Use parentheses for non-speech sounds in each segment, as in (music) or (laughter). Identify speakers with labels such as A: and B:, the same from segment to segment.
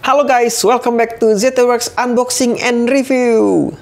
A: Halo guys, welcome back to ZTWorks Unboxing and Review.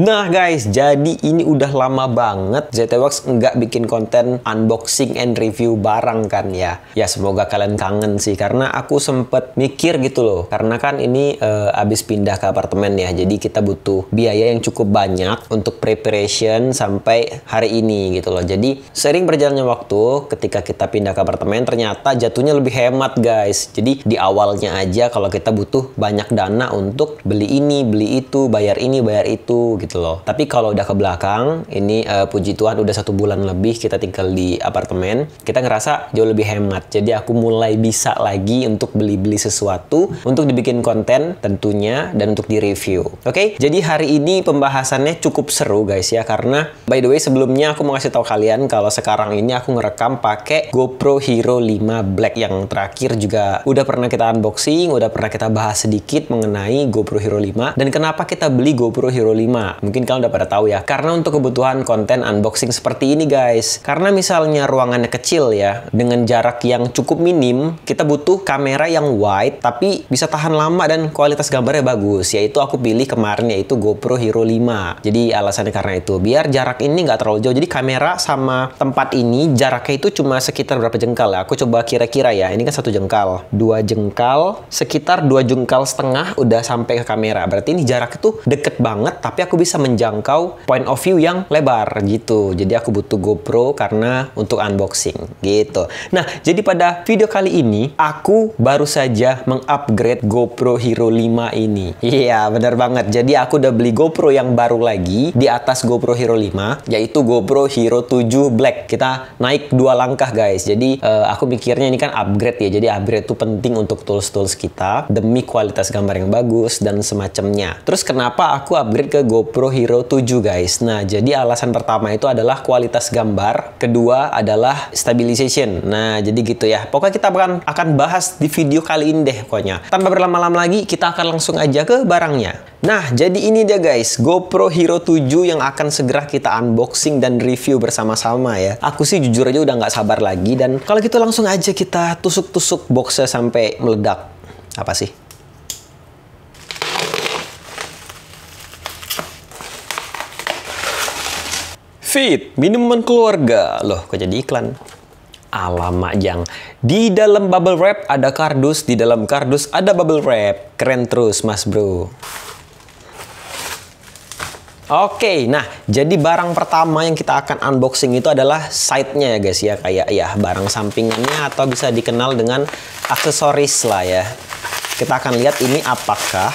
A: Nah guys, jadi ini udah lama banget ZTWorks nggak bikin konten unboxing and review barang kan ya. Ya semoga kalian kangen sih, karena aku sempet mikir gitu loh. Karena kan ini uh, abis pindah ke apartemen ya, jadi kita butuh biaya yang cukup banyak untuk preparation sampai hari ini gitu loh. Jadi sering berjalannya waktu, ketika kita pindah ke apartemen ternyata jatuhnya lebih hemat guys. Jadi di awalnya aja kalau kita butuh banyak dana untuk beli ini, beli itu, bayar ini, bayar itu gitu gitu loh. Tapi kalau udah ke belakang, ini uh, puji Tuhan udah satu bulan lebih kita tinggal di apartemen, kita ngerasa jauh lebih hemat. Jadi aku mulai bisa lagi untuk beli-beli sesuatu, untuk dibikin konten tentunya, dan untuk direview. Oke, okay? jadi hari ini pembahasannya cukup seru guys ya, karena by the way sebelumnya aku mau kasih tahu kalian kalau sekarang ini aku ngerekam pakai GoPro Hero 5 Black yang terakhir juga udah pernah kita unboxing, udah pernah kita bahas sedikit mengenai GoPro Hero 5 dan kenapa kita beli GoPro Hero 5 Mungkin kalian udah pada tahu ya. Karena untuk kebutuhan konten unboxing seperti ini guys. Karena misalnya ruangannya kecil ya, dengan jarak yang cukup minim, kita butuh kamera yang wide tapi bisa tahan lama dan kualitas gambarnya bagus. Yaitu aku pilih kemarin yaitu GoPro Hero 5. Jadi alasannya karena itu. Biar jarak ini nggak terlalu jauh. Jadi kamera sama tempat ini jaraknya itu cuma sekitar berapa jengkal ya? Aku coba kira-kira ya. Ini kan satu jengkal, dua jengkal, sekitar dua jengkal setengah udah sampai ke kamera. Berarti ini jarak itu deket banget, tapi aku bisa menjangkau point of view yang lebar gitu. Jadi aku butuh GoPro karena untuk unboxing gitu. Nah, jadi pada video kali ini aku baru saja mengupgrade GoPro Hero 5 ini. Iya, benar banget. Jadi aku udah beli GoPro yang baru lagi di atas GoPro Hero 5 yaitu GoPro Hero 7 Black. Kita naik dua langkah guys. Jadi uh, aku mikirnya ini kan upgrade ya. Jadi upgrade itu penting untuk tools-tools kita demi kualitas gambar yang bagus dan semacamnya. Terus kenapa aku upgrade ke GoPro GoPro Hero 7 guys. Nah, jadi alasan pertama itu adalah kualitas gambar, kedua adalah stabilization. Nah, jadi gitu ya. Pokoknya kita akan akan bahas di video kali ini deh pokoknya. Tanpa berlama-lama lagi, kita akan langsung aja ke barangnya. Nah, jadi ini dia guys, GoPro Hero 7 yang akan segera kita unboxing dan review bersama-sama ya. Aku sih jujur aja udah nggak sabar lagi dan kalau gitu langsung aja kita tusuk-tusuk boxnya sampai meledak. Apa sih? Fit, minuman keluarga. Loh, kok jadi iklan? Alamak, Jang. Di dalam bubble wrap ada kardus, di dalam kardus ada bubble wrap. Keren terus, Mas Bro. Oke, nah jadi barang pertama yang kita akan unboxing itu adalah side-nya ya guys ya. Kayak ya barang sampingannya atau bisa dikenal dengan aksesoris lah ya. Kita akan lihat ini apakah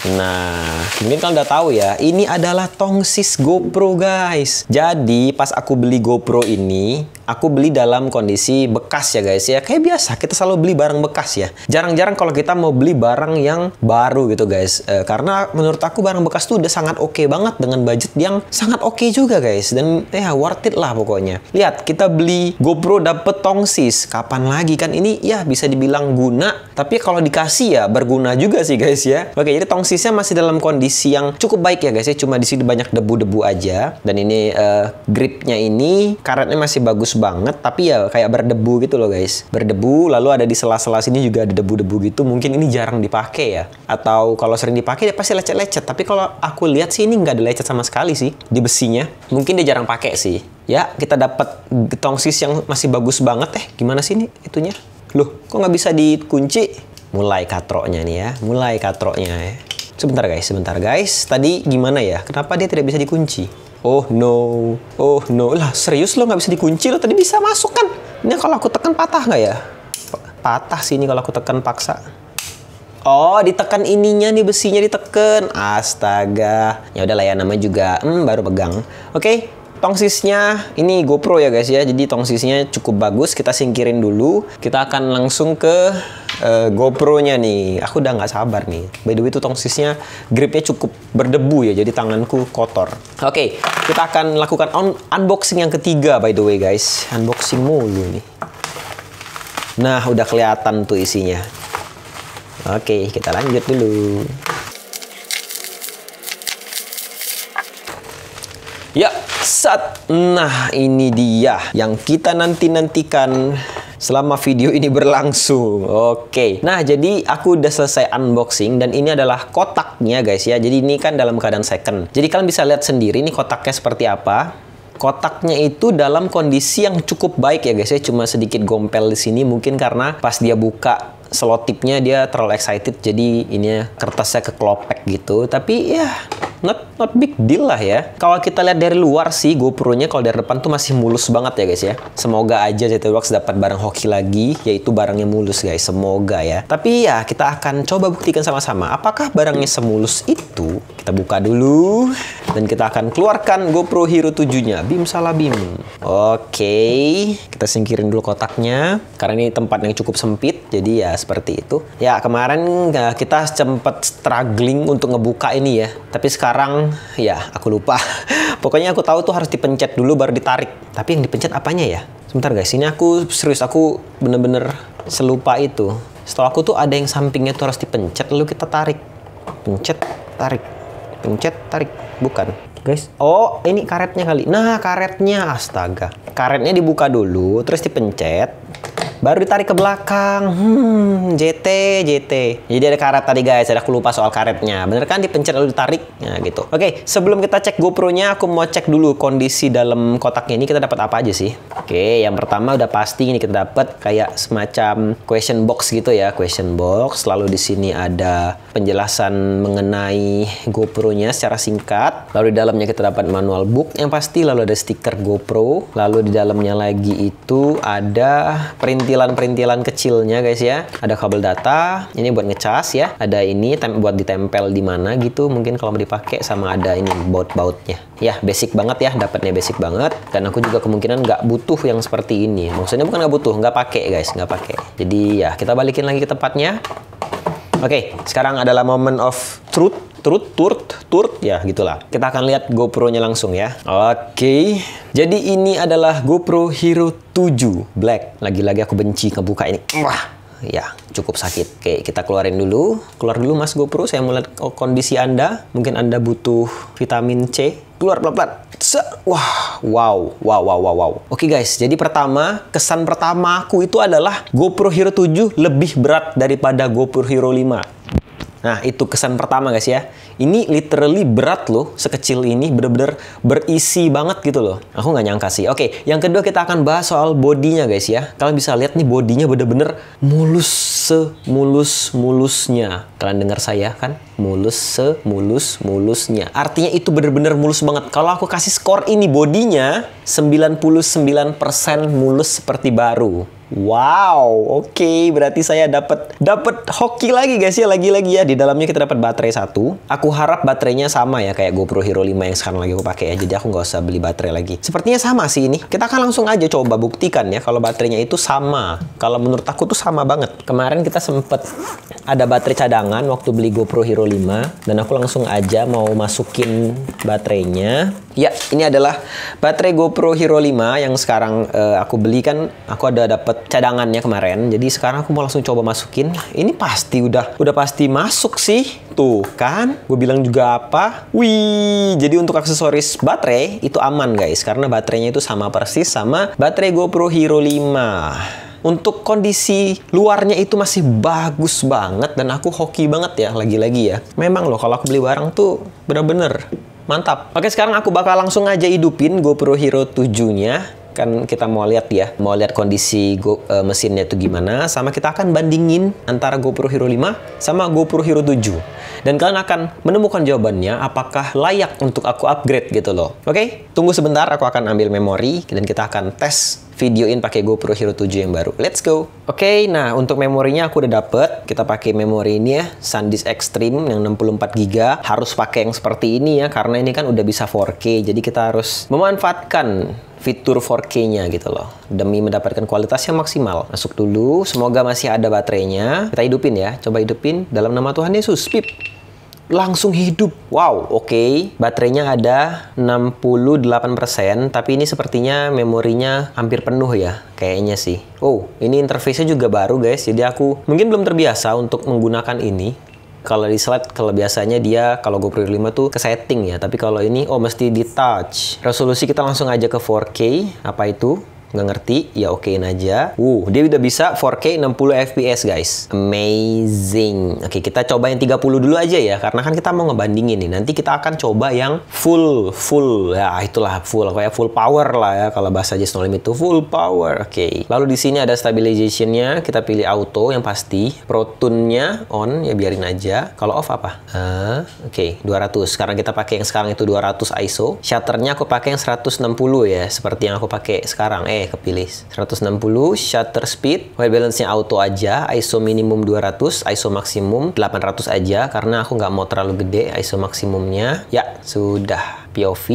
A: Nah, mungkin kalian udah tahu ya, ini adalah tongsis GoPro guys. Jadi pas aku beli GoPro ini, aku beli dalam kondisi bekas ya guys ya. Kayak biasa, kita selalu beli barang bekas ya. Jarang-jarang kalau kita mau beli barang yang baru gitu guys. E, karena menurut aku barang bekas tuh udah sangat oke okay banget dengan budget yang sangat oke okay juga guys. Dan ya worth it lah pokoknya. Lihat, kita beli GoPro dapet tongsis. Kapan lagi kan ini ya bisa dibilang guna. Tapi kalau dikasih ya berguna juga sih guys ya. Oke, jadi tongsisnya masih dalam kondisi yang cukup baik ya guys ya. Cuma di sini banyak debu-debu aja. Dan ini uh, gripnya ini karetnya masih bagus banget tapi ya kayak berdebu gitu loh guys berdebu lalu ada di sela-sela sini juga ada debu-debu gitu mungkin ini jarang dipakai ya atau kalau sering dipakai dia pasti lecet-lecet tapi kalau aku lihat sih ini nggak ada lecet sama sekali sih di besinya mungkin dia jarang pakai sih ya kita dapat tongsis yang masih bagus banget eh gimana sih ini itunya loh kok nggak bisa dikunci mulai katroknya nih ya mulai katroknya ya sebentar guys sebentar guys tadi gimana ya kenapa dia tidak bisa dikunci Oh no, oh no. Lah serius lo nggak bisa dikunci lo tadi bisa masuk kan? Ini kalau aku tekan patah nggak ya? Patah sih ini kalau aku tekan paksa. Oh, ditekan ininya nih besinya ditekan. Astaga. Ya udah lah ya namanya juga hmm, baru pegang. Oke, okay, tongsisnya ini GoPro ya guys ya jadi tongsisnya cukup bagus kita singkirin dulu kita akan langsung ke uh, eh, GoPro nya nih aku udah nggak sabar nih by the way itu tongsisnya gripnya cukup berdebu ya jadi tanganku kotor oke okay, kita akan lakukan un unboxing yang ketiga by the way guys unboxing mulu nih nah udah kelihatan tuh isinya oke okay, kita lanjut dulu Ya, sat. Nah, ini dia yang kita nanti-nantikan selama video ini berlangsung. Oke. Okay. Nah, jadi aku udah selesai unboxing dan ini adalah kotaknya guys ya. Jadi ini kan dalam keadaan second. Jadi kalian bisa lihat sendiri ini kotaknya seperti apa kotaknya itu dalam kondisi yang cukup baik ya guys ya cuma sedikit gompel di sini mungkin karena pas dia buka selotipnya dia terlalu excited jadi ini kertasnya keklopek gitu tapi ya not not big deal lah ya. Kalau kita lihat dari luar sih GoPro-nya kalau dari depan tuh masih mulus banget ya guys ya. Semoga aja ZTWorks dapat barang hoki lagi yaitu barangnya mulus guys. Semoga ya. Tapi ya kita akan coba buktikan sama-sama apakah barangnya semulus itu. Kita buka dulu dan kita akan keluarkan GoPro Hero 7-nya. Bim salah bim. Oke, kita singkirin dulu kotaknya karena ini tempat yang cukup sempit. Jadi ya seperti itu. Ya kemarin eh, kita sempat struggling untuk ngebuka ini ya tapi sekarang ya aku lupa. (laughs) Pokoknya aku tahu tuh harus dipencet dulu baru ditarik. Tapi yang dipencet apanya ya? Sebentar guys, ini aku serius aku bener-bener selupa itu. Setelah aku tuh ada yang sampingnya tuh harus dipencet lalu kita tarik. Pencet, tarik. Pencet, tarik. Bukan. Guys, oh ini karetnya kali. Nah, karetnya astaga. Karetnya dibuka dulu terus dipencet baru ditarik ke belakang hmm JT JT jadi ada karet tadi guys ada aku lupa soal karetnya bener kan dipencet lalu ditarik nah gitu oke okay, sebelum kita cek GoPro nya aku mau cek dulu kondisi dalam kotaknya ini kita dapat apa aja sih oke okay, yang pertama udah pasti ini kita dapat kayak semacam question box gitu ya question box lalu di sini ada penjelasan mengenai GoPro nya secara singkat lalu di dalamnya kita dapat manual book yang pasti lalu ada stiker GoPro lalu di dalamnya lagi itu ada perintilan-perintilan kecilnya guys ya. Ada kabel data, ini buat ngecas ya. Ada ini buat ditempel di mana gitu mungkin kalau mau dipakai sama ada ini baut-bautnya. Ya, basic banget ya, dapatnya basic banget. Dan aku juga kemungkinan nggak butuh yang seperti ini. Maksudnya bukan nggak butuh, nggak pakai guys, nggak pakai. Jadi ya kita balikin lagi ke tempatnya. Oke, okay, sekarang adalah moment of truth, truth, truth, truth, ya gitulah. Kita akan lihat GoPro-nya langsung ya. Oke, okay. jadi ini adalah GoPro Hero 7 Black. Lagi-lagi aku benci ngebuka ini. Wah, ya cukup sakit. Oke, kita keluarin dulu. Keluar dulu Mas GoPro, saya mau lihat kondisi Anda. Mungkin Anda butuh vitamin C keluar pelan-pelan. Wah, wow, wow, wow, wow, wow. Oke guys, jadi pertama, kesan pertama aku itu adalah GoPro Hero 7 lebih berat daripada GoPro Hero 5. Nah, itu kesan pertama guys ya. Ini literally berat loh, sekecil ini bener-bener berisi banget gitu loh. Aku nggak nyangka sih. Oke, yang kedua kita akan bahas soal bodinya guys ya. Kalian bisa lihat nih bodinya bener-bener mulus semulus-mulusnya. Kalian dengar saya kan? Mulus semulus-mulusnya. Artinya itu bener-bener mulus banget. Kalau aku kasih skor ini bodinya 99% mulus seperti baru. Wow, oke okay, berarti saya dapat dapat hoki lagi guys ya lagi-lagi ya di dalamnya kita dapat baterai satu aku harap baterainya sama ya kayak GoPro Hero 5 yang sekarang lagi aku pakai ya jadi aku nggak usah beli baterai lagi sepertinya sama sih ini kita akan langsung aja coba buktikan ya kalau baterainya itu sama kalau menurut aku tuh sama banget kemarin kita sempet ada baterai cadangan waktu beli GoPro Hero 5 dan aku langsung aja mau masukin baterainya Ya, ini adalah baterai GoPro Hero 5 yang sekarang uh, aku beli kan. Aku ada dapat cadangannya kemarin. Jadi sekarang aku mau langsung coba masukin. Ini pasti udah udah pasti masuk sih. Tuh kan, gue bilang juga apa? Wih, jadi untuk aksesoris baterai itu aman guys karena baterainya itu sama persis sama baterai GoPro Hero 5 untuk kondisi luarnya itu masih bagus banget dan aku hoki banget ya lagi-lagi ya. Memang loh kalau aku beli barang tuh bener-bener mantap. Oke, sekarang aku bakal langsung aja hidupin GoPro Hero 7-nya kan kita mau lihat ya, mau lihat kondisi go, e, mesinnya itu gimana, sama kita akan bandingin antara GoPro Hero 5 sama GoPro Hero 7. Dan kalian akan menemukan jawabannya apakah layak untuk aku upgrade gitu loh. Oke, tunggu sebentar aku akan ambil memori dan kita akan tes videoin pakai GoPro Hero 7 yang baru. Let's go. Oke, okay, nah untuk memorinya aku udah dapet. Kita pakai memori ini ya, SanDisk Extreme yang 64 GB. Harus pakai yang seperti ini ya karena ini kan udah bisa 4K. Jadi kita harus memanfaatkan fitur 4K-nya gitu loh demi mendapatkan kualitas yang maksimal masuk dulu semoga masih ada baterainya kita hidupin ya coba hidupin dalam nama Tuhan Yesus pip langsung hidup. Wow, oke. Okay. Baterainya ada 68%, tapi ini sepertinya memorinya hampir penuh ya, kayaknya sih. Oh, ini interface-nya juga baru guys, jadi aku mungkin belum terbiasa untuk menggunakan ini kalau di slide kalau biasanya dia kalau GoPro 5 tuh ke setting ya tapi kalau ini oh mesti di touch resolusi kita langsung aja ke 4K apa itu nggak ngerti ya okein aja uh dia udah bisa 4K 60 fps guys amazing oke kita coba yang 30 dulu aja ya karena kan kita mau ngebandingin nih nanti kita akan coba yang full full ya itulah full kayak full power lah ya kalau bahasa Just No Limit itu full power oke okay. lalu di sini ada stabilizationnya kita pilih auto yang pasti protonnya on ya biarin aja kalau off apa uh, oke okay, 200 sekarang kita pakai yang sekarang itu 200 ISO shutternya aku pakai yang 160 ya seperti yang aku pakai sekarang eh kepilih. 160, shutter speed, white balance-nya auto aja, ISO minimum 200, ISO maksimum 800 aja, karena aku nggak mau terlalu gede ISO maksimumnya. Ya, sudah. POV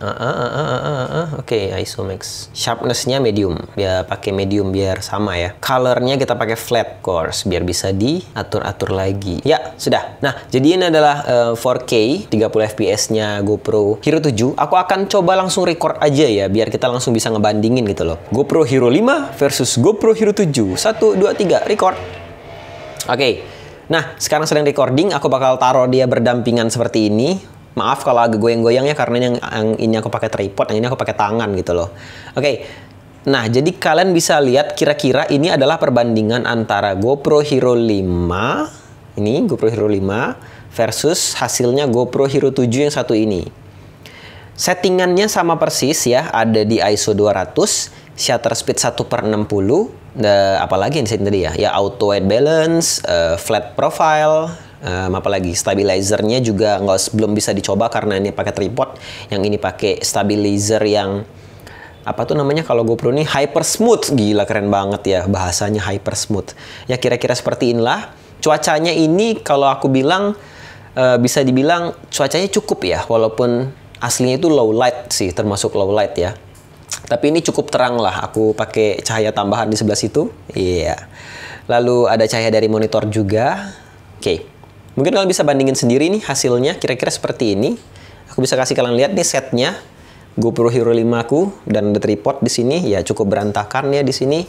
A: uh, ah, uh, ah, uh, ah, uh, uh, uh. oke okay, ISOMAX sharpnessnya medium ya pakai medium biar sama ya colornya kita pakai flat course biar bisa diatur-atur lagi ya sudah nah jadi ini adalah uh, 4K 30 fps nya GoPro Hero 7 aku akan coba langsung record aja ya biar kita langsung bisa ngebandingin gitu loh GoPro Hero 5 versus GoPro Hero 7 1, 2, 3 record oke okay. Nah, sekarang sedang recording, aku bakal taruh dia berdampingan seperti ini maaf kalau agak goyang-goyangnya karena yang, yang ini aku pakai tripod, yang ini aku pakai tangan gitu loh. Oke, okay. nah jadi kalian bisa lihat kira-kira ini adalah perbandingan antara GoPro Hero 5, ini GoPro Hero 5, versus hasilnya GoPro Hero 7 yang satu ini. Settingannya sama persis ya, ada di ISO 200, shutter speed 1 per 60, apalagi yang tadi ya, ya auto white balance, uh, flat profile, um, apalagi stabilizernya juga nggak belum bisa dicoba karena ini pakai tripod yang ini pakai stabilizer yang apa tuh namanya kalau GoPro ini hyper smooth gila keren banget ya bahasanya hyper smooth ya kira-kira seperti inilah cuacanya ini kalau aku bilang uh, bisa dibilang cuacanya cukup ya walaupun aslinya itu low light sih termasuk low light ya tapi ini cukup terang lah aku pakai cahaya tambahan di sebelah situ iya yeah. lalu ada cahaya dari monitor juga oke okay. Mungkin kalian bisa bandingin sendiri nih hasilnya kira-kira seperti ini. Aku bisa kasih kalian lihat nih setnya GoPro Hero 5 aku dan the tripod di sini ya cukup berantakan ya di sini.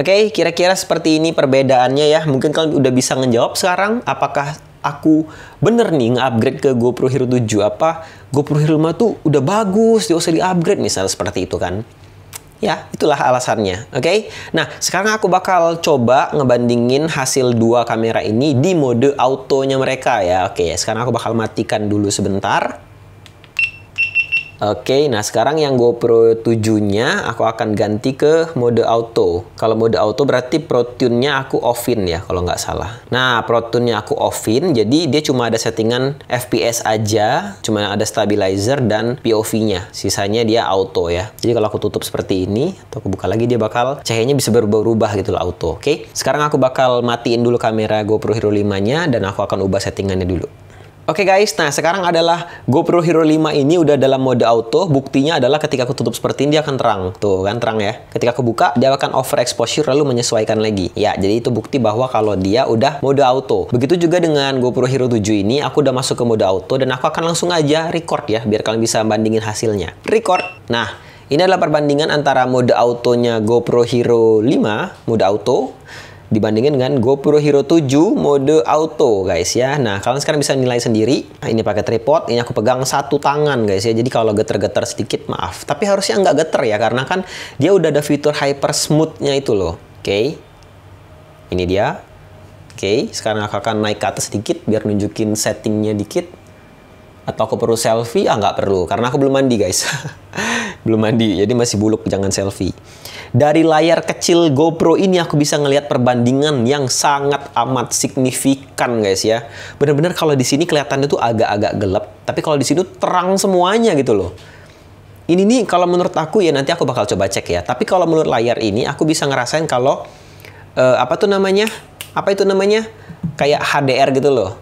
A: Oke, kira-kira seperti ini perbedaannya ya. Mungkin kalian udah bisa ngejawab sekarang apakah aku bener nih nge-upgrade ke GoPro Hero 7 apa GoPro Hero 5 tuh udah bagus, dia usah di-upgrade misalnya seperti itu kan. Ya, itulah alasannya. Oke. Okay? Nah, sekarang aku bakal coba ngebandingin hasil dua kamera ini di mode autonya mereka ya. Oke, okay, sekarang aku bakal matikan dulu sebentar. Oke, okay, nah sekarang yang GoPro 7-nya aku akan ganti ke mode auto. Kalau mode auto berarti protune-nya aku offin ya kalau nggak salah. Nah, protune-nya aku offin, jadi dia cuma ada settingan FPS aja, cuma ada stabilizer dan POV-nya. Sisanya dia auto ya. Jadi kalau aku tutup seperti ini atau aku buka lagi dia bakal cahayanya bisa berubah-ubah gitu loh auto. Oke. Okay? Sekarang aku bakal matiin dulu kamera GoPro Hero 5-nya dan aku akan ubah settingannya dulu. Oke okay guys, nah sekarang adalah GoPro Hero 5 ini udah dalam mode auto. Buktinya adalah ketika aku tutup seperti ini dia akan terang. Tuh kan terang ya. Ketika aku buka dia akan over exposure lalu menyesuaikan lagi. Ya, jadi itu bukti bahwa kalau dia udah mode auto. Begitu juga dengan GoPro Hero 7 ini aku udah masuk ke mode auto dan aku akan langsung aja record ya biar kalian bisa bandingin hasilnya. Record. Nah, ini adalah perbandingan antara mode autonya GoPro Hero 5 mode auto dibandingin dengan GoPro Hero 7 mode auto guys ya. Nah, kalian sekarang bisa nilai sendiri. Nah, ini pakai tripod, ini aku pegang satu tangan guys ya. Jadi kalau geter-geter sedikit maaf, tapi harusnya nggak geter ya karena kan dia udah ada fitur hyper smooth-nya itu loh. Oke. Okay. Ini dia. Oke, okay. sekarang aku akan naik ke atas sedikit biar nunjukin settingnya dikit. Atau aku perlu selfie? Ah, nggak perlu karena aku belum mandi guys. (laughs) belum mandi jadi masih buluk jangan selfie dari layar kecil GoPro ini aku bisa ngelihat perbandingan yang sangat amat signifikan guys ya bener-bener kalau di sini kelihatannya tuh agak-agak gelap tapi kalau di sini terang semuanya gitu loh ini nih kalau menurut aku ya nanti aku bakal coba cek ya tapi kalau menurut layar ini aku bisa ngerasain kalau uh, apa tuh namanya apa itu namanya kayak HDR gitu loh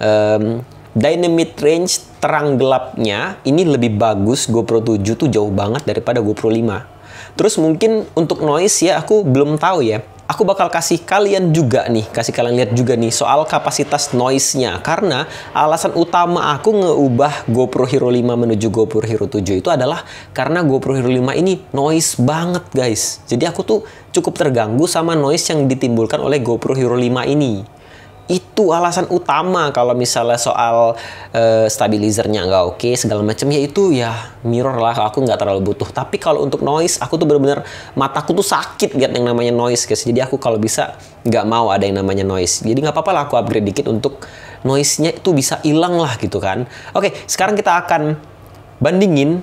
A: um, dynamic range terang gelapnya ini lebih bagus GoPro 7 tuh jauh banget daripada GoPro 5. Terus mungkin untuk noise ya aku belum tahu ya. Aku bakal kasih kalian juga nih, kasih kalian lihat juga nih soal kapasitas noise-nya. Karena alasan utama aku ngeubah GoPro Hero 5 menuju GoPro Hero 7 itu adalah karena GoPro Hero 5 ini noise banget guys. Jadi aku tuh cukup terganggu sama noise yang ditimbulkan oleh GoPro Hero 5 ini itu alasan utama kalau misalnya soal uh, stabilizernya nggak oke segala macam ya itu ya mirror lah aku nggak terlalu butuh tapi kalau untuk noise aku tuh bener-bener mataku tuh sakit lihat yang namanya noise guys jadi aku kalau bisa nggak mau ada yang namanya noise jadi nggak apa-apa lah aku upgrade dikit untuk noise-nya itu bisa hilang lah gitu kan oke sekarang kita akan bandingin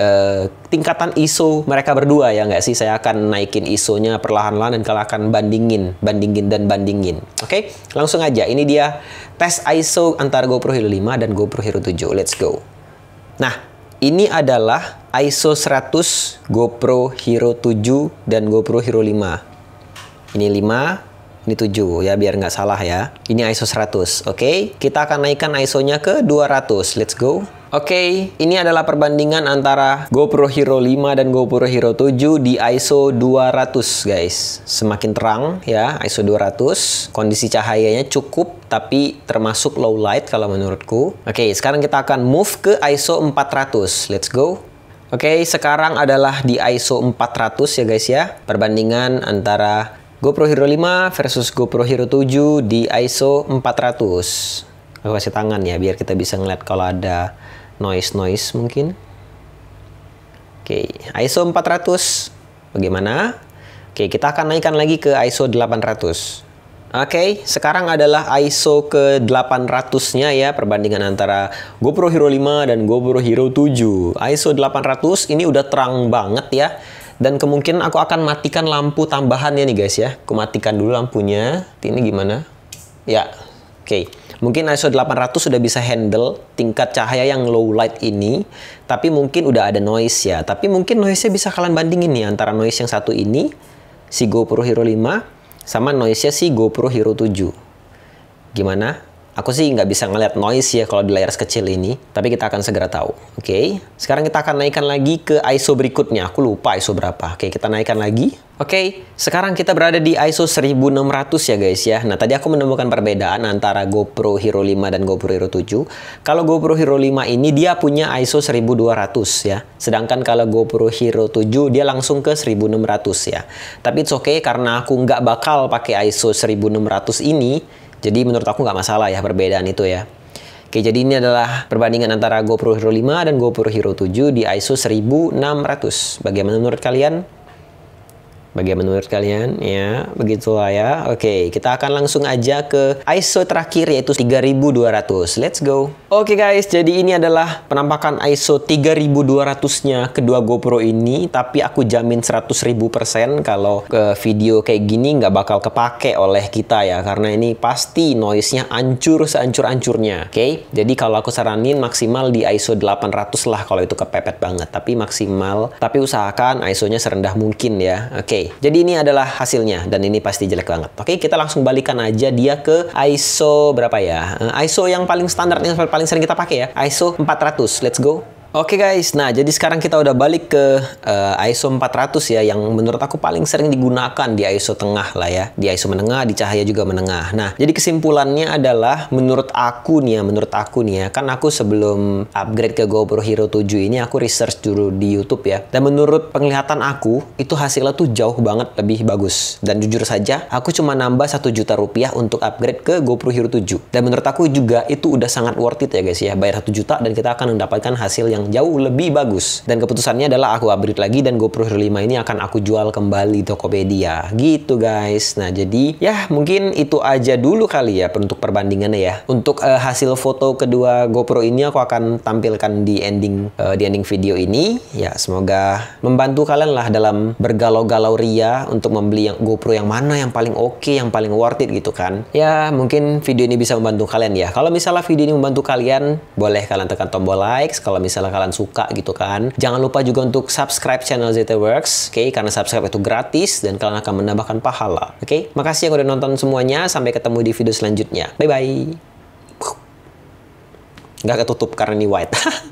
A: uh, tingkatan ISO mereka berdua ya nggak sih? Saya akan naikin ISO-nya perlahan-lahan dan kalian akan bandingin, bandingin dan bandingin. Oke, okay? langsung aja. Ini dia tes ISO antara GoPro Hero 5 dan GoPro Hero 7. Let's go. Nah, ini adalah ISO 100 GoPro Hero 7 dan GoPro Hero 5. Ini 5, ini 7 ya biar nggak salah ya. Ini ISO 100, oke? Okay? Kita akan naikkan ISO-nya ke 200. Let's go. Oke, okay, ini adalah perbandingan antara GoPro Hero 5 dan GoPro Hero 7 di ISO 200 guys. Semakin terang ya ISO 200, kondisi cahayanya cukup tapi termasuk low light kalau menurutku. Oke, okay, sekarang kita akan move ke ISO 400. Let's go. Oke, okay, sekarang adalah di ISO 400 ya guys ya. Perbandingan antara GoPro Hero 5 versus GoPro Hero 7 di ISO 400. Aku kasih tangan ya biar kita bisa ngeliat kalau ada noise noise mungkin. Oke, ISO 400 bagaimana? Oke, kita akan naikkan lagi ke ISO 800. Oke, sekarang adalah ISO ke 800-nya ya perbandingan antara GoPro Hero 5 dan GoPro Hero 7. ISO 800 ini udah terang banget ya. Dan kemungkinan aku akan matikan lampu tambahan ya nih guys ya. Aku matikan dulu lampunya. Ini gimana? Ya, okay. mungkin ISO 800 sudah bisa handle tingkat cahaya yang low light ini, tapi mungkin udah ada noise ya. Tapi mungkin noise-nya bisa kalian bandingin nih antara noise yang satu ini, si GoPro Hero 5, sama noise-nya si GoPro Hero 7. Gimana? Aku sih nggak bisa ngeliat noise ya kalau di layar sekecil ini, tapi kita akan segera tahu. Oke, okay. sekarang kita akan naikkan lagi ke ISO berikutnya. Aku lupa ISO berapa. Oke, okay, kita naikkan lagi. Oke, okay, sekarang kita berada di ISO 1600 ya guys ya. Nah, tadi aku menemukan perbedaan antara GoPro Hero 5 dan GoPro Hero 7. Kalau GoPro Hero 5 ini dia punya ISO 1200 ya. Sedangkan kalau GoPro Hero 7 dia langsung ke 1600 ya. Tapi it's okay karena aku nggak bakal pakai ISO 1600 ini jadi menurut aku nggak masalah ya perbedaan itu ya. Oke, jadi ini adalah perbandingan antara GoPro Hero 5 dan GoPro Hero 7 di ISO 1600. Bagaimana menurut kalian? Bagaimana menurut kalian? Ya, begitulah ya. Oke, kita akan langsung aja ke ISO terakhir yaitu 3200. Let's go. Oke okay guys, jadi ini adalah penampakan ISO 3200-nya kedua GoPro ini, tapi aku jamin 100.000% kalau ke video kayak gini nggak bakal kepake oleh kita ya, karena ini pasti noise-nya ancur seancur-ancurnya, oke? Okay? Jadi kalau aku saranin maksimal di ISO 800 lah kalau itu kepepet banget, tapi maksimal, tapi usahakan ISO-nya serendah mungkin ya, oke? Okay. Jadi ini adalah hasilnya, dan ini pasti jelek banget. Oke, okay, kita langsung balikan aja dia ke ISO berapa ya? Eh, ISO yang paling standar yang paling paling sering kita pakai ya ISO 400 let's go Oke okay guys, nah jadi sekarang kita udah balik ke uh, ISO 400 ya yang menurut aku paling sering digunakan di ISO tengah lah ya, di ISO menengah, di cahaya juga menengah. Nah, jadi kesimpulannya adalah menurut aku nih ya, menurut aku nih ya, kan aku sebelum upgrade ke GoPro Hero 7 ini aku research dulu di YouTube ya. Dan menurut penglihatan aku, itu hasilnya tuh jauh banget lebih bagus. Dan jujur saja, aku cuma nambah 1 juta rupiah untuk upgrade ke GoPro Hero 7. Dan menurut aku juga itu udah sangat worth it ya guys ya, bayar 1 juta dan kita akan mendapatkan hasil yang yang jauh lebih bagus. Dan keputusannya adalah aku upgrade lagi dan GoPro Hero 5 ini akan aku jual kembali Tokopedia. Gitu guys. Nah jadi ya mungkin itu aja dulu kali ya untuk perbandingannya ya. Untuk uh, hasil foto kedua GoPro ini aku akan tampilkan di ending uh, di ending video ini. Ya semoga membantu kalian lah dalam bergalau-galau ria untuk membeli yang GoPro yang mana yang paling oke, okay, yang paling worth it gitu kan. Ya mungkin video ini bisa membantu kalian ya. Kalau misalnya video ini membantu kalian, boleh kalian tekan tombol like Kalau misalnya kalian suka gitu kan. Jangan lupa juga untuk subscribe channel Works, oke? Okay? Karena subscribe itu gratis dan kalian akan menambahkan pahala, oke? Okay? Makasih yang udah nonton semuanya, sampai ketemu di video selanjutnya. Bye-bye! Nggak ketutup karena ini white. (laughs)